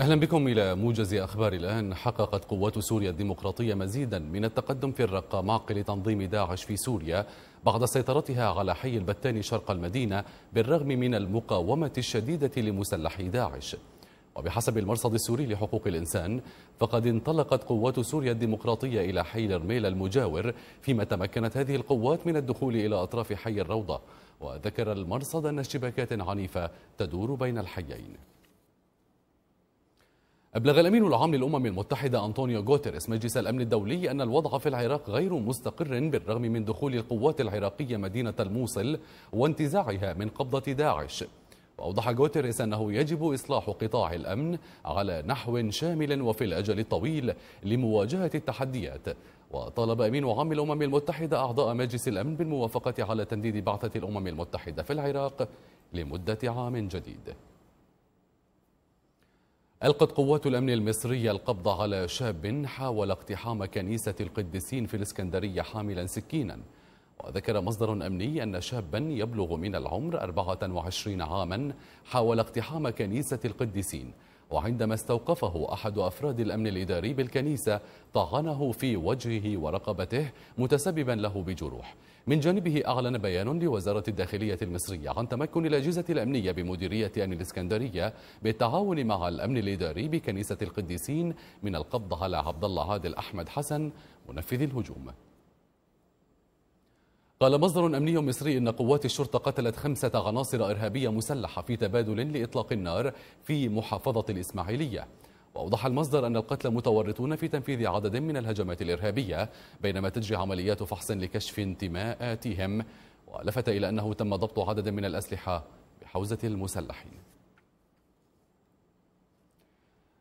أهلا بكم إلى موجز أخبار الآن حققت قوات سوريا الديمقراطية مزيدا من التقدم في الرقة معقل تنظيم داعش في سوريا بعد سيطرتها على حي البتاني شرق المدينة بالرغم من المقاومة الشديدة لمسلحي داعش وبحسب المرصد السوري لحقوق الإنسان فقد انطلقت قوات سوريا الديمقراطية إلى حي الرميل المجاور فيما تمكنت هذه القوات من الدخول إلى أطراف حي الروضة وذكر المرصد أن اشتباكات عنيفة تدور بين الحيين أبلغ الأمين العام للأمم المتحدة أنطونيو غوتيريس مجلس الأمن الدولي أن الوضع في العراق غير مستقر بالرغم من دخول القوات العراقية مدينة الموصل وانتزاعها من قبضة داعش وأوضح غوتيريس أنه يجب إصلاح قطاع الأمن على نحو شامل وفي الأجل الطويل لمواجهة التحديات وطالب أمين عام الأمم المتحدة أعضاء مجلس الأمن بالموافقة على تنديد بعثة الأمم المتحدة في العراق لمدة عام جديد ألقت قوات الأمن المصرية القبض على شاب حاول اقتحام كنيسة القديسين في الإسكندرية حاملا سكينا وذكر مصدر أمني أن شابا يبلغ من العمر 24 عاما حاول اقتحام كنيسة القديسين وعندما استوقفه أحد أفراد الأمن الإداري بالكنيسة طعنه في وجهه ورقبته متسببا له بجروح من جانبه أعلن بيان لوزارة الداخلية المصرية عن تمكن الأجهزة الأمنية بمديرية أمن الإسكندرية بالتعاون مع الأمن الإداري بكنيسة القديسين من القبض على عبد الله عادل أحمد حسن منفذ الهجوم قال مصدر أمني مصري إن قوات الشرطة قتلت خمسة عناصر إرهابية مسلحة في تبادل لإطلاق النار في محافظة الإسماعيلية وأوضح المصدر أن القتلى متورطون في تنفيذ عدد من الهجمات الإرهابية بينما تجري عمليات فحص لكشف انتماءاتهم ولفت إلى أنه تم ضبط عدد من الأسلحة بحوزة المسلحين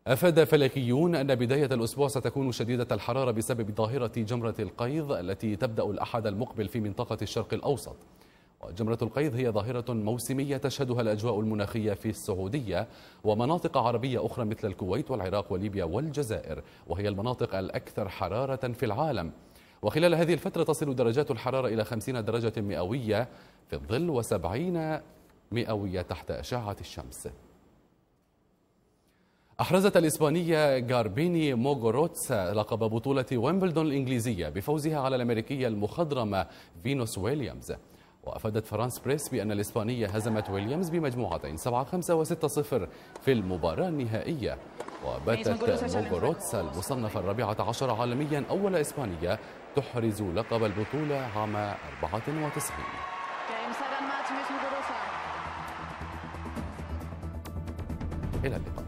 أفاد فلكيون أن بداية الأسبوع ستكون شديدة الحرارة بسبب ظاهرة جمرة القيظ التي تبدأ الأحد المقبل في منطقة الشرق الأوسط وجمرة القيظ هي ظاهرة موسمية تشهدها الأجواء المناخية في السعودية ومناطق عربية أخرى مثل الكويت والعراق وليبيا والجزائر وهي المناطق الأكثر حرارة في العالم وخلال هذه الفترة تصل درجات الحرارة إلى 50 درجة مئوية في الظل و70 مئوية تحت أشعة الشمس أحرزت الإسبانية جاربيني موغوروتسا لقب بطولة ويمبلدون الإنجليزية بفوزها على الأمريكية المخضرمة فينوس ويليامز وأفادت فرانس بريس بأن الإسبانية هزمت ويليامز بمجموعتين 7-5 و6-0 في المباراة النهائية وباتت موغوروتسا المصنفة الرابعة عشر عالميا أول إسبانية تحرز لقب البطولة عام 94 إلى اللقاء